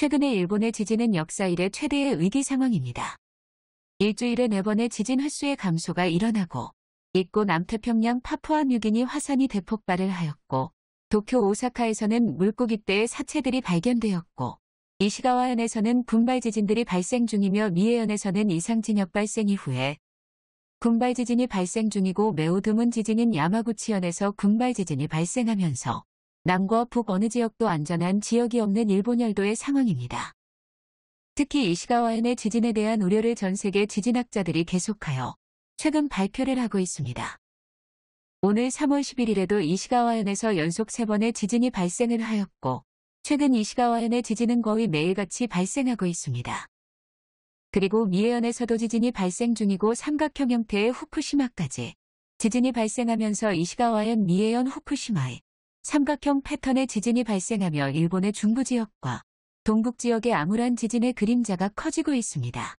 최근의 일본의 지진은 역사 이래 최대의 위기 상황입니다. 일주일에 4번의 지진 횟수의 감소가 일어나고 있고 남태평양 파푸아뉴기니 화산이 대폭발을 하였고 도쿄 오사카에서는 물고기때의 사체들이 발견되었고 이시가와현에서는 분발 지진들이 발생 중이며 미해현에서는 이상진역 발생 이후에 군발 지진이 발생 중이고 매우 드문 지진인 야마구치현에서 군발 지진이 발생하면서 남과 북 어느 지역도 안전한 지역이 없는 일본 열도의 상황입니다. 특히 이시가와현의 지진에 대한 우려를 전 세계 지진학자들이 계속하여 최근 발표를 하고 있습니다. 오늘 3월 11일에도 이시가와현에서 연속 3번의 지진이 발생을 하였고 최근 이시가와현의 지진은 거의 매일같이 발생하고 있습니다. 그리고 미에현에서도 지진이 발생 중이고 삼각형 형태의 후쿠시마까지 지진이 발생하면서 이시가와현 미에현 후쿠시마에 삼각형 패턴의 지진이 발생하며 일본의 중부 지역과 동북 지역의 암울한 지진의 그림자가 커지고 있습니다.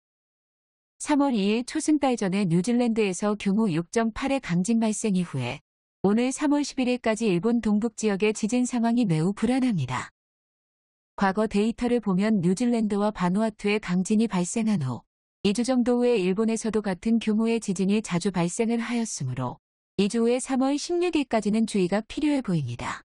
3월 2일 초승달전에 뉴질랜드에서 규모 6.8의 강진 발생 이후에 오늘 3월 11일까지 일본 동북 지역의 지진 상황이 매우 불안합니다. 과거 데이터를 보면 뉴질랜드와 바누아투의 강진이 발생한 후 2주 정도 후에 일본에서도 같은 규모의 지진이 자주 발생을 하였으므로 2주 후에 3월 16일까지는 주의가 필요해 보입니다.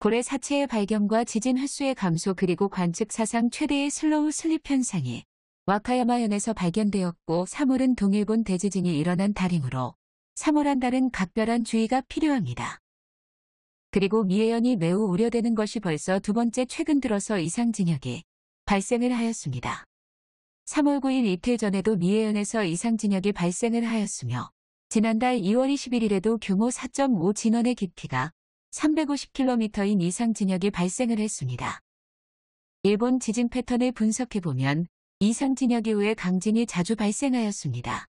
고래 사체의 발견과 지진 횟수의 감소 그리고 관측 사상 최대의 슬로우 슬립 현상이 와카야마현에서 발견되었고 3월은 동일본 대지진이 일어난 달이므로 3월 한 달은 각별한 주의가 필요합니다. 그리고 미해현이 매우 우려되는 것이 벌써 두 번째 최근 들어서 이상 징역이 발생을 하였습니다. 3월 9일 이틀 전에도 미해현에서 이상 징역이 발생을 하였으며 지난달 2월 21일에도 규모 4.5 진원의 깊이가 350km인 이상 진역이 발생을 했습니다. 일본 지진 패턴을 분석해보면 이상 진역 이후에 강진이 자주 발생하였습니다.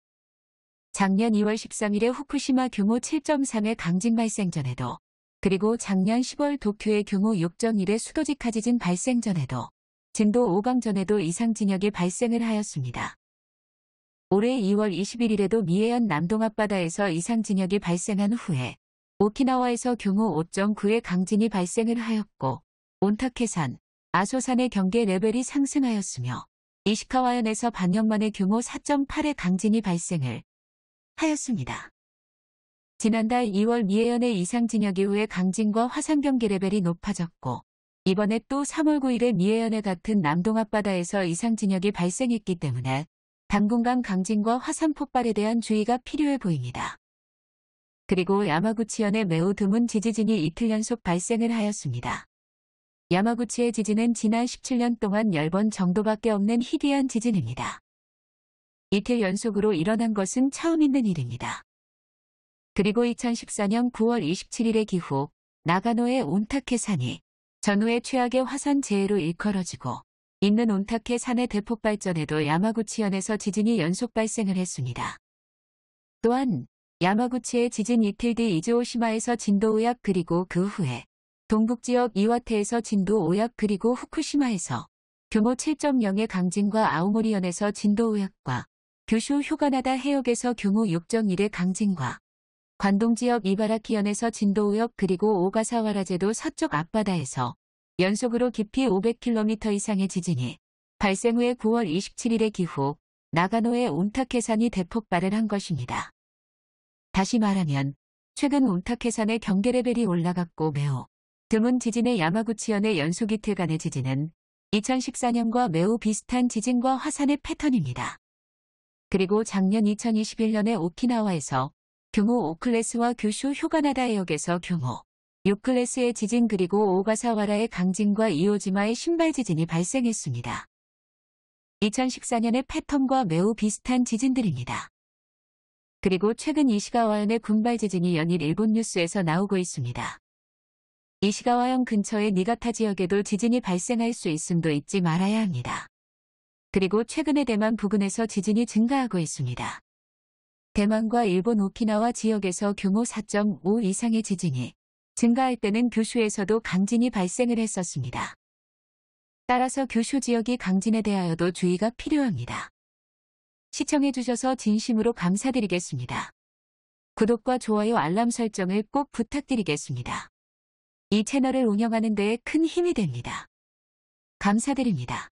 작년 2월 13일에 후쿠시마 규모 7.3의 강진 발생 전에도 그리고 작년 10월 도쿄의 규모 6.1의 수도직하 지진 발생 전에도 진도 5강 전에도 이상 진역이 발생을 하였습니다. 올해 2월 21일에도 미해현 남동 앞바다에서 이상 진역이 발생한 후에 오키나와에서 규모 5.9의 강진이 발생을 하였고 온타케산, 아소산의 경계 레벨이 상승하였으며 이시카와현에서 반년만에 규모 4.8의 강진이 발생을 하였습니다. 지난달 2월 미해현의 이상 진역 이후에 강진과 화산 경계 레벨이 높아졌고 이번에 또 3월 9일에 미해현의 같은 남동 앞바다에서 이상 진역이 발생했기 때문에 당분간 강진과 화산 폭발에 대한 주의가 필요해 보입니다. 그리고 야마구치현에 매우 드문 지지진이 이틀 연속 발생을 하였습니다. 야마구치의 지진은 지난 17년 동안 10번 정도밖에 없는 희귀한 지진입니다. 이틀 연속으로 일어난 것은 처음 있는 일입니다. 그리고 2014년 9월 27일의 기후, 나가노의 온타케산이 전후의 최악의 화산 재해로 일컬어지고 있는 온타케 산의 대폭 발전에도 야마구치현에서 지진이 연속 발생을 했습니다. 또한 야마구치의 지진 이틀 뒤 이즈오시마에서 진도 5약 그리고 그 후에 동북지역 이와테에서 진도 5약 그리고 후쿠시마에서 규모 7.0의 강진과 아오모리현에서 진도 5약과 규슈 휴가나다 해역에서 규모 6.1의 강진과 관동지역 이바라키현에서 진도 5역 그리고 오가사와라제도 서쪽 앞바다에서 연속으로 깊이 500km 이상의 지진이 발생 후에 9월 27일의 기후 나가노의 온타케산이 대폭 발을한 것입니다. 다시 말하면 최근 온타케산의 경계 레벨이 올라갔고 매우 드문 지진의 야마구치현의 연속 이틀간의 지진은 2014년과 매우 비슷한 지진과 화산의 패턴입니다. 그리고 작년 2021년에 오키나와에서 규모 5클래스와 규슈 효가나다 해역에서 규모 6클래스의 지진 그리고 오가사와라의 강진과 이오지마의 신발 지진이 발생했습니다. 2014년의 패턴과 매우 비슷한 지진들입니다. 그리고 최근 이시가와현의 군발 지진이 연일 일본 뉴스에서 나오고 있습니다. 이시가와현 근처의 니가타 지역에도 지진이 발생할 수 있음도 잊지 말아야 합니다. 그리고 최근에 대만 부근에서 지진이 증가하고 있습니다. 대만과 일본 오키나와 지역에서 규모 4.5 이상의 지진이 증가할 때는 교슈에서도 강진이 발생을 했었습니다. 따라서 교슈 지역이 강진에 대하여도 주의가 필요합니다. 시청해주셔서 진심으로 감사드리겠습니다. 구독과 좋아요 알람 설정을 꼭 부탁드리겠습니다. 이 채널을 운영하는 데에 큰 힘이 됩니다. 감사드립니다.